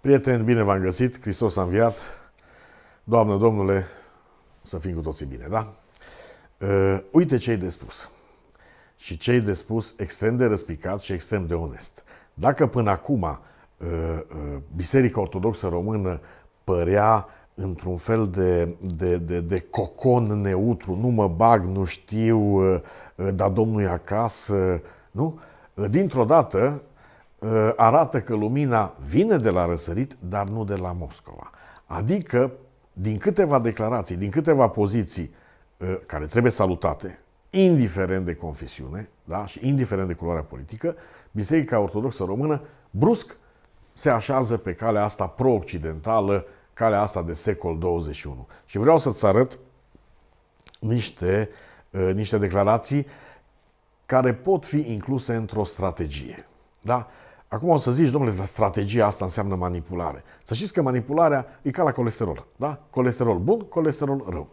Prieteni, bine v-am găsit, Hristos a înviat. Doamne, Domnule, să fim cu toții bine, da? Ă, uite ce ai de spus. Și ce ai de spus extrem de răspicat și extrem de onest. Dacă până acum ă, ă, Biserica Ortodoxă Română părea într-un fel de, de, de, de cocon neutru, nu mă bag, nu știu, dar domnul e acasă, nu? Dintr-o dată, Ă, arată că lumina vine de la răsărit, dar nu de la Moscova. Adică, din câteva declarații, din câteva poziții ă, care trebuie salutate, indiferent de confesiune da, și indiferent de culoarea politică, Biserica Ortodoxă Română brusc se așează pe calea asta pro-occidentală, calea asta de secol 21. Și vreau să-ți arăt niște, ă, niște declarații care pot fi incluse într-o strategie. Da? Acum o să zici, domnule, strategia asta înseamnă manipulare. Să știți că manipularea e ca la colesterol. Da? Colesterol bun, colesterol rău.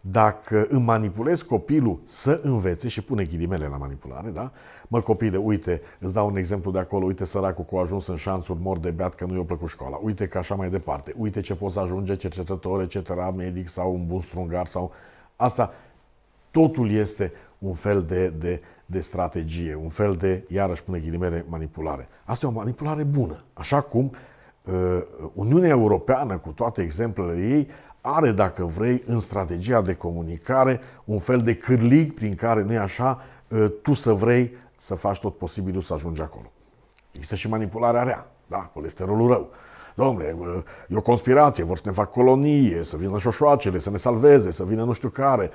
Dacă îmi manipulez copilul să învețe și pune ghilimele la manipulare, da? Mă copile, uite, îți dau un exemplu de acolo, uite săracul cu ajuns în șanțuri, mor de beat că nu i-o plăcut școala, uite că așa mai departe, uite ce poți ajunge cercetător, etc., medic sau un bun strungar sau... Asta totul este un fel de, de, de strategie, un fel de, iarăși pune ghilimele, manipulare. Asta e o manipulare bună, așa cum uh, Uniunea Europeană, cu toate exemplele ei, are, dacă vrei, în strategia de comunicare un fel de cârlig prin care, nu-i așa, uh, tu să vrei să faci tot posibilul să ajungi acolo. Există și manipularea rea, da, colesterolul rău. Uh, Domnule, e o conspirație, vor să ne fac colonie, să vină șoșoacele, să ne salveze, să vină nu știu care.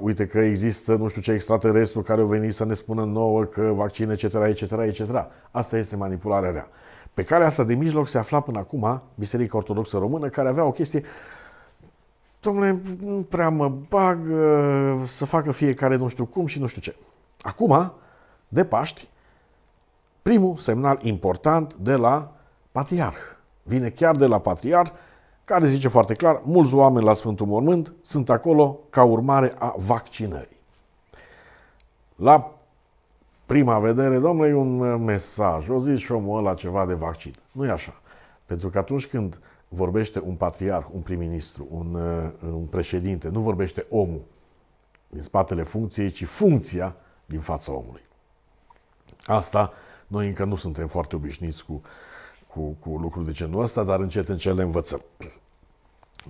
Uite că există nu știu ce extraterestru care au venit să ne spună nouă că vaccin, etc., etc., etc. Asta este manipularea rea. Pe care asta de mijloc se afla până acum Biserica Ortodoxă Română, care avea o chestie Domnule, nu prea mă bag să facă fiecare nu știu cum și nu știu ce. Acum, de Paști, primul semnal important de la patriarh. Vine chiar de la patriar, care zice foarte clar, mulți oameni la Sfântul Mormânt sunt acolo ca urmare a vaccinării. La prima vedere, domnule, e un uh, mesaj. O zis și omul ăla ceva de vaccin. Nu e așa. Pentru că atunci când vorbește un patriarh, un prim-ministru, un, uh, un președinte, nu vorbește omul din spatele funcției, ci funcția din fața omului. Asta noi încă nu suntem foarte obișnuiți cu cu, cu lucruri de genul ăsta, dar încet, încet le învățăm.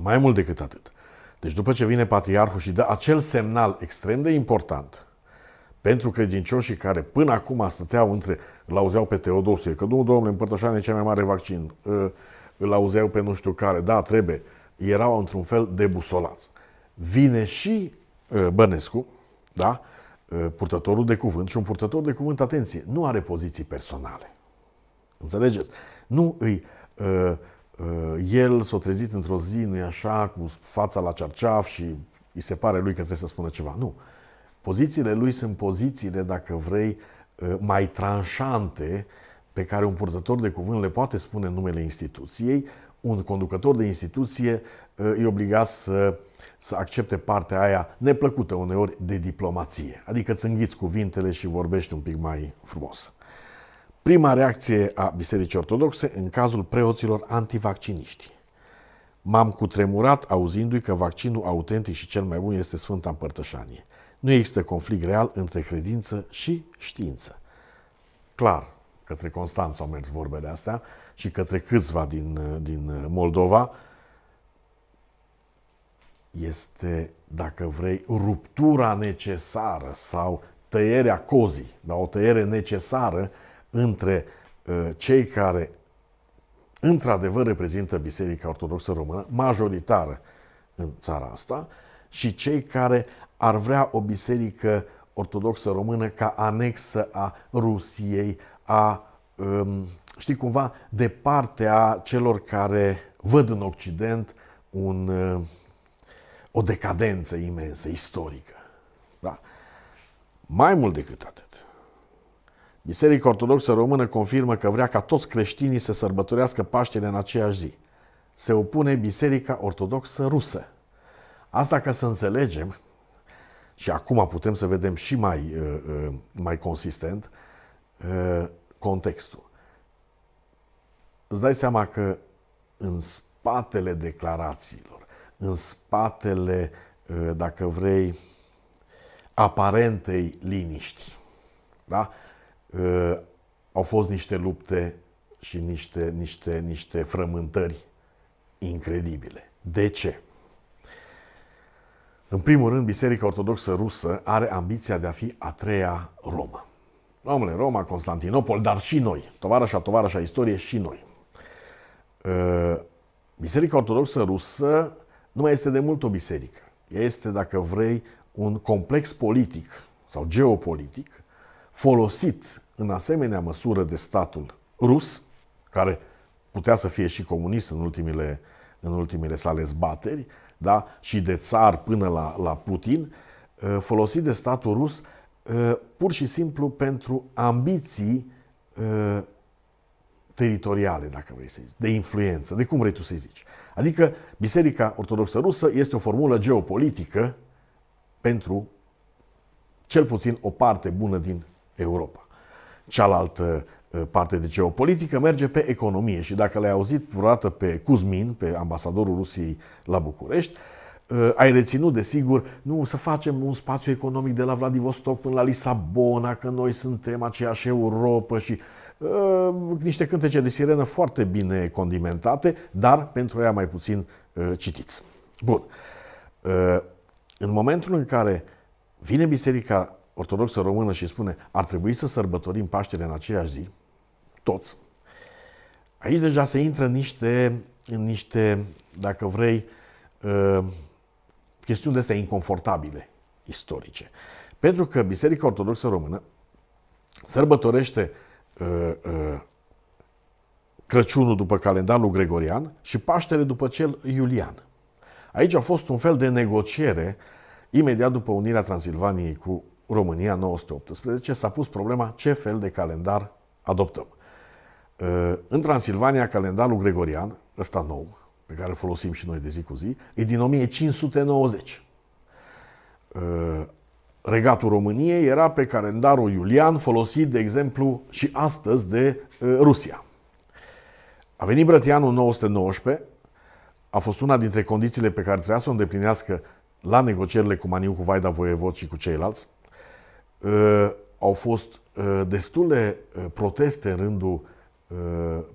Mai mult decât atât. Deci după ce vine patriarhul și dă acel semnal extrem de important pentru credincioșii care până acum stăteau între, îl auzeau pe Teodosie, că nu, domnule, împărtășane cea mai mare vaccin, ă, îl auzeau pe nu știu care, da, trebuie, erau într-un fel debusolați. Vine și ă, Bănescu, da, ă, purtătorul de cuvânt și un purtător de cuvânt, atenție, nu are poziții personale. Înțelegeți? Nu îi... Ă, ă, el s-a trezit într-o zi, nu e așa, cu fața la cerceaf și îi se pare lui că trebuie să spună ceva. Nu. Pozițiile lui sunt pozițiile, dacă vrei, ă, mai tranșante pe care un purtător de cuvânt le poate spune în numele instituției, un conducător de instituție e obligat să, să accepte partea aia neplăcută uneori de diplomație. Adică îți înghiți cuvintele și vorbești un pic mai frumos. Prima reacție a Bisericii Ortodoxe în cazul preoților antivacciniști. M-am cutremurat auzindu-i că vaccinul autentic și cel mai bun este Sfânta Împărtășanie. Nu există conflict real între credință și știință. Clar, către Constanța au mers vorbele astea și către câțiva din, din Moldova, este, dacă vrei, ruptura necesară sau tăierea cozii, dar o tăiere necesară între uh, cei care într-adevăr reprezintă Biserica Ortodoxă Română, majoritară în țara asta, și cei care ar vrea o biserică ortodoxă română ca anexă a Rusiei, a, um, știi cumva, de partea celor care văd în Occident un, uh, o decadență imensă, istorică. Da. Mai mult decât atât. Biserica Ortodoxă Română confirmă că vrea ca toți creștinii să sărbătorească Paștele în aceeași zi. Se opune Biserica Ortodoxă Rusă. Asta ca să înțelegem, și acum putem să vedem și mai, uh, uh, mai consistent, uh, contextul. Îți dai seama că în spatele declarațiilor, în spatele, dacă vrei, aparentei liniști, da? au fost niște lupte și niște, niște, niște frământări incredibile. De ce? În primul rând, Biserica Ortodoxă Rusă are ambiția de a fi a treia Romă. Domnule, Roma, Constantinopol, dar și noi, tovarășa, tovarășa istorie, și noi. Ă, Biserica Ortodoxă Rusă nu mai este de mult o biserică. este, dacă vrei, un complex politic sau geopolitic folosit în asemenea măsură de statul rus, care putea să fie și comunist în ultimile, în ultimile sale zbateri, da? și de țar până la, la Putin, ă, folosit de statul rus ă, pur și simplu pentru ambiții ă, teritoriale, dacă vrei să zici, de influență, de cum vrei tu să zici. Adică Biserica Ortodoxă Rusă este o formulă geopolitică pentru cel puțin o parte bună din Europa. Cealaltă uh, parte de geopolitică merge pe economie și dacă le-ai auzit vreodată pe Cuzmin, pe ambasadorul Rusiei la București, uh, ai reținut, desigur, nu, să facem un spațiu economic de la Vladivostok până la Lisabona, că noi suntem aceeași Europa și uh, niște cântece de sirenă foarte bine condimentate, dar pentru ea mai puțin uh, citiți. Bun. Uh, în momentul în care vine Biserica ortodoxă română și spune ar trebui să sărbătorim Paștele în aceeași zi, toți, aici deja se intră în niște, în niște dacă vrei, uh, chestiuni de astea inconfortabile, istorice. Pentru că Biserica Ortodoxă Română sărbătorește uh, uh, Crăciunul după calendarul gregorian și Paștele după cel iulian. Aici a fost un fel de negociere imediat după unirea Transilvaniei cu România 918 s-a pus problema ce fel de calendar adoptăm. Ă, în Transilvania, calendarul gregorian, ăsta nou, pe care îl folosim și noi de zi cu zi, e din 1590. Ă, regatul României era pe calendarul iulian folosit, de exemplu, și astăzi de ă, Rusia. A venit Brătianul în 919, a fost una dintre condițiile pe care trebuia să o îndeplinească la negocierile cu Maniu, cu Vaida Voievod și cu ceilalți, au fost uh, destule uh, proteste în rândul uh,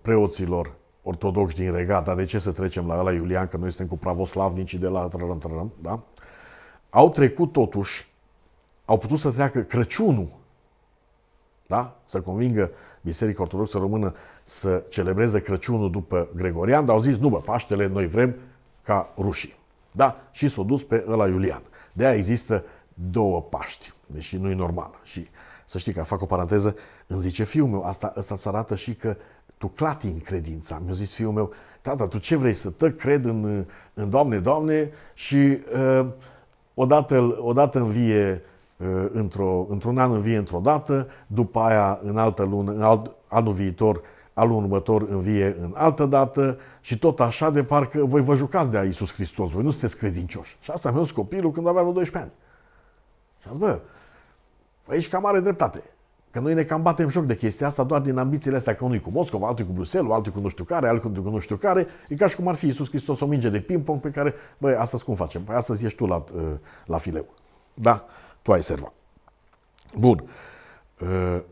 preoților ortodoxi din regat, dar de ce să trecem la ăla Iulian, că noi suntem cu pravoslavnicii de la trărăm, trărăm, da? Au trecut totuși, au putut să treacă Crăciunul, da? Să convingă Biserica Ortodoxă Română să celebreze Crăciunul după Gregorian, dar au zis, nu bă, Paștele noi vrem ca rușii. Da? Și s-au dus pe ăla Iulian. De aia există două Paști deși nu e normal. Și să știi că fac o paranteză, îmi zice fiul meu, asta, asta îți arată și că tu clatin credința. Mi-a zis fiul meu, tata, tu ce vrei să te Cred în, în Doamne, Doamne și uh, odată, odată vie, uh, într-o, într-un an în vie într-o dată, după aia în altă lună, în alt, anul viitor, anul următor în vie în altă dată și tot așa de parcă voi vă jucați de a Iisus Hristos, voi nu sunteți credincioși. Și asta mi-a zis copilul când avea vreo 12 ani. Și a zis, bă, Aici păi cam are dreptate. Că noi ne cam batem joc de chestia asta doar din ambițiile astea, că unul cu Moscova, altul cu Bruxelles, altul cu nu știu care, altul cu nu știu care. E ca și cum ar fi Iisus Hristos o minge de ping-pong pe care, băi, astăzi cum facem? Păi astăzi ești tu la, uh, la fileu. Da? Tu ai serva. Bun. Uh,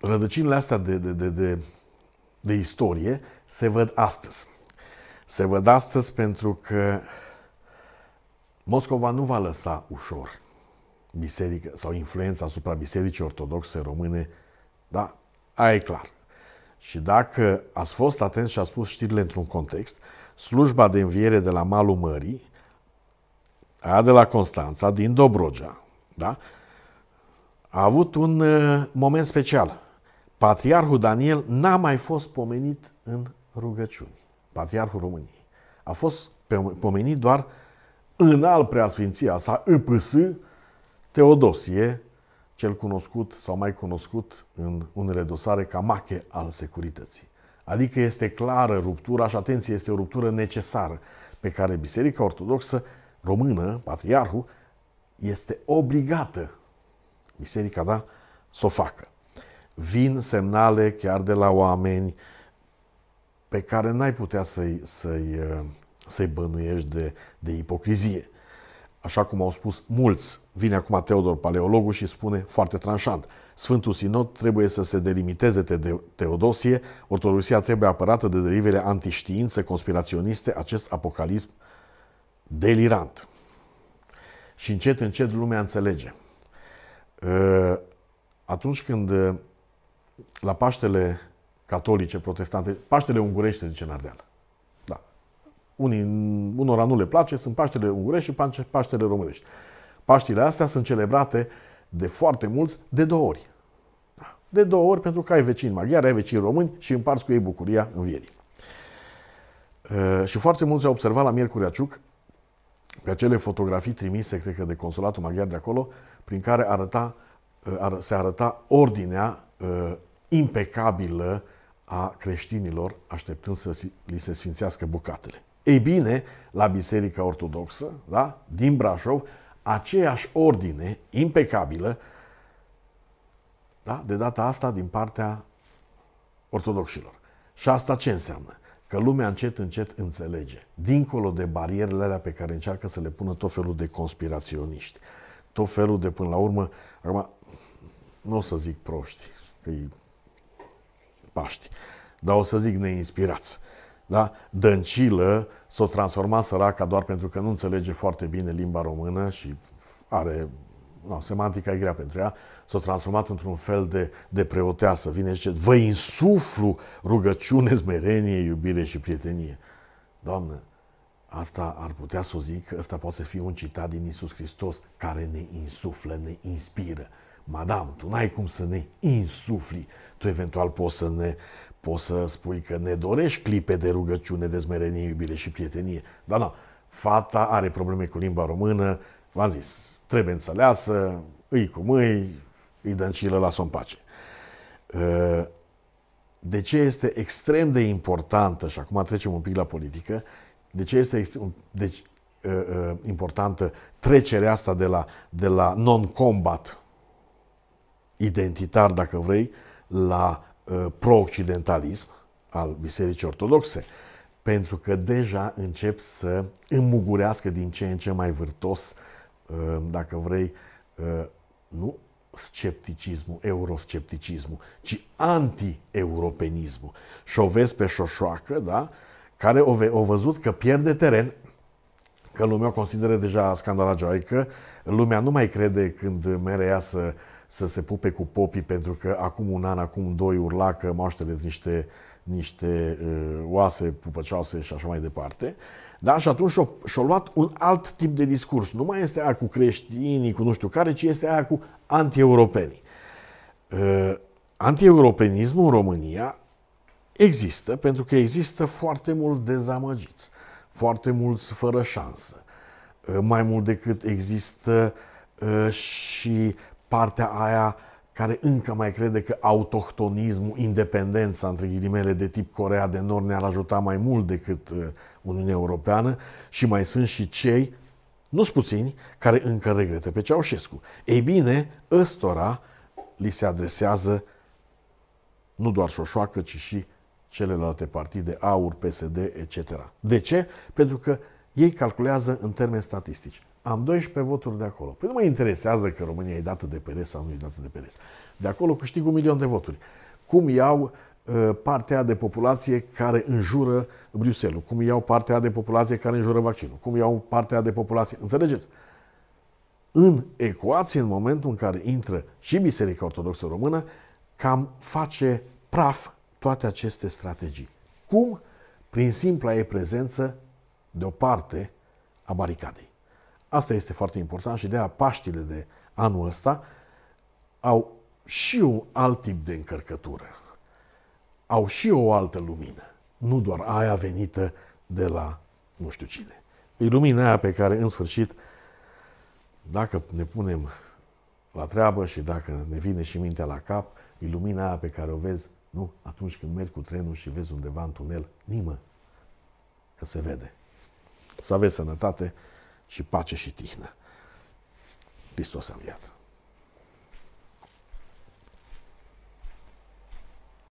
rădăcinile astea de, de, de, de, de istorie se văd astăzi. Se văd astăzi pentru că Moscova nu va lăsa ușor biserică sau influența asupra bisericii ortodoxe române, da, aia e clar. Și dacă ați fost atenți și ați spus știrile într-un context, slujba de înviere de la malul mării, aia de la Constanța, din Dobrogea, da, a avut un uh, moment special. Patriarhul Daniel n-a mai fost pomenit în rugăciuni. Patriarhul României. A fost pomenit doar în al preasfinția sa, IPS, Teodosie, cel cunoscut sau mai cunoscut în unele dosare ca mache al securității. Adică este clară ruptura și, atenție, este o ruptură necesară pe care Biserica Ortodoxă Română, Patriarhul, este obligată, Biserica, da, să o facă. Vin semnale chiar de la oameni pe care n-ai putea să-i, să-i, să-i bănuiești de, de ipocrizie. Așa cum au spus mulți, vine acum Teodor Paleologul și spune foarte tranșant, Sfântul Sinod trebuie să se delimiteze de Teodosie, ortodoxia trebuie apărată de derivele antiștiințe conspiraționiste, acest apocalism delirant. Și încet, încet lumea înțelege. Ă, atunci când ă, la Paștele catolice, protestante, Paștele ungurește, zice Nardeal, unii, unora nu le place, sunt Paștele ungurești și Paștele românești. Paștile astea sunt celebrate de foarte mulți de două ori. Da, de două ori pentru că ai vecini maghiari, ai vecini români și împarți cu ei bucuria învierii. Și foarte mulți au observat la Miercurea Ciuc pe acele fotografii trimise, cred că, de consulatul maghiar de acolo, prin care arăta, se arăta ordinea impecabilă a creștinilor așteptând să li se sfințească bucatele. Ei bine, la Biserica Ortodoxă, da, din Brașov, aceeași ordine impecabilă, da, de data asta din partea ortodoxilor. Și asta ce înseamnă? Că lumea încet, încet înțelege, dincolo de barierele alea pe care încearcă să le pună tot felul de conspiraționiști, tot felul de, până la urmă, acum, nu o să zic proști, că e Paști, dar o să zic neinspirați. Uh, da? Dăncilă s o transforma săraca doar pentru că nu înțelege foarte bine limba română și are no, semantica e grea pentru ea, s-a transformat într-un fel de, de preoteasă. Vine și zice, vă insuflu rugăciune, smerenie, iubire și prietenie. Doamnă, asta ar putea să o zic, asta poate fi un citat din Isus Hristos care ne insuflă, ne inspiră. Madame, tu n-ai cum să ne insufli, tu eventual poți să ne poți să spui că ne dorești clipe de rugăciune, de zmerenie, iubire și prietenie. Dar na, fata are probleme cu limba română, v-am zis, trebuie înțeleasă, îi cum mâi, îi dă și lasă în pace. Ă, de ce este extrem de importantă, și acum trecem un pic la politică, de ce este extrem, deci, ă, ă, importantă trecerea asta de la, de la non-combat identitar, dacă vrei, la Uh, pro-occidentalism al Bisericii Ortodoxe, pentru că deja încep să înmugurească din ce în ce mai vârtos, uh, dacă vrei, uh, nu scepticismul, euroscepticismul, ci anti-europenismul. Și o vezi pe Șoșoacă, da? care o, ve- o văzut că pierde teren, că lumea o consideră deja scandalagioică, lumea nu mai crede când merea să uh, să se pupe cu popii, pentru că acum un an, acum doi urla că moaștele niște, niște uh, oase pupăcioase și așa mai departe. Da? Și atunci și au și luat un alt tip de discurs. Nu mai este aia cu creștinii, cu nu știu care, ci este aia cu anti-europenii. Uh, europenismul în România există, pentru că există foarte mult dezamăgiți, foarte mulți fără șansă. Uh, mai mult decât există uh, și partea aia care încă mai crede că autohtonismul, independența, între ghilimele, de tip Corea de Nord ne-ar ajuta mai mult decât uh, Uniunea Europeană și mai sunt și cei, nu puțini, care încă regretă pe Ceaușescu. Ei bine, ăstora li se adresează nu doar Șoșoacă, ci și celelalte partide, AUR, PSD, etc. De ce? Pentru că ei calculează în termeni statistici. Am 12 voturi de acolo. Păi nu mă interesează că România e dată de pereți sau nu e dată de pereți. De acolo câștig un milion de voturi. Cum iau uh, partea de populație care înjură Bruxelles, cum iau partea de populație care înjură vaccinul, cum iau partea de populație. Înțelegeți? În ecuație, în momentul în care intră și Biserica Ortodoxă Română, cam face praf toate aceste strategii. Cum? Prin simpla ei prezență de o parte a baricadei. Asta este foarte important și de a Paștile de anul ăsta au și un alt tip de încărcătură. Au și o altă lumină, nu doar aia venită de la nu știu cine. E lumina aia pe care, în sfârșit, dacă ne punem la treabă și dacă ne vine și mintea la cap, e lumina aia pe care o vezi, nu? Atunci când mergi cu trenul și vezi undeva în tunel, nimă, că se vede. Să aveți sănătate, și pace și tihnă. Hristos a înviat!